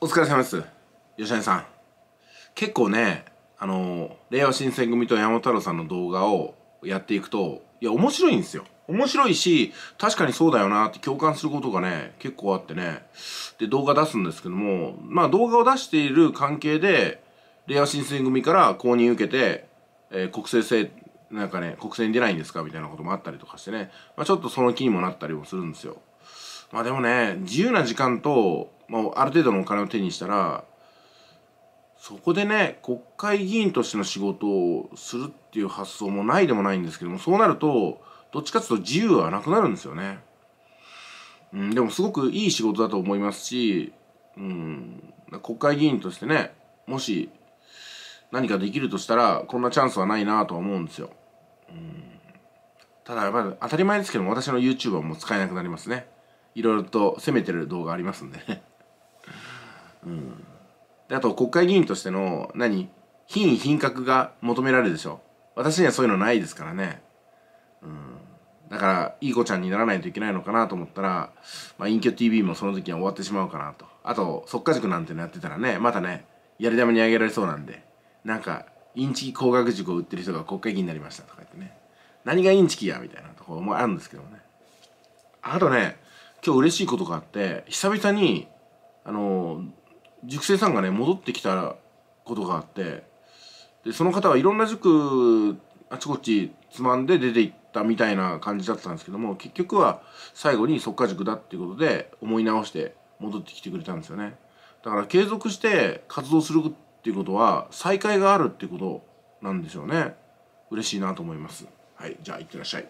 お疲れ様です。吉谷さん。結構ね、あの、令和新選組と山本太郎さんの動画をやっていくと、いや、面白いんですよ。面白いし、確かにそうだよなって共感することがね、結構あってね。で、動画出すんですけども、まあ動画を出している関係で、令和新選組から公認受けて、えー、国政制、なんかね、国政に出ないんですかみたいなこともあったりとかしてね。まあちょっとその気にもなったりもするんですよ。まあでもね、自由な時間と、まあ、ある程度のお金を手にしたらそこでね国会議員としての仕事をするっていう発想もないでもないんですけどもそうなるとどっちかっていうと自由はなくなるんですよね。うん、でもすごくいい仕事だと思いますし、うん、国会議員としてねもし何かできるとしたらこんなチャンスはないなとは思うんですよ。うん、ただやっぱり当たり前ですけども私の YouTube はもう使えなくなりますね。いろいろと攻めてる動画ありますんでね。うんであと国会議員としての何品位品格が求められるでしょ私にはそういうのないですからねうんだからいい子ちゃんにならないといけないのかなと思ったら、まあ、隠居 TV もその時は終わってしまうかなとあと即家塾なんてのやってたらねまたねやり玉にあげられそうなんでなんかインチキ工学塾を売ってる人が国会議員になりましたとか言ってね何がインチキやみたいなところもあるんですけどねあとね今日嬉しいことがあって久々にあの塾生さんがね戻ってきたことがあってでその方はいろんな塾あちこちつまんで出ていったみたいな感じだったんですけども結局は最後に即家塾だっていうことで思い直して戻ってきてくれたんですよねだから継続して活動するっていうことは再会があるっていうことなんでしょうね嬉しいなと思いますはいじゃあいってらっしゃい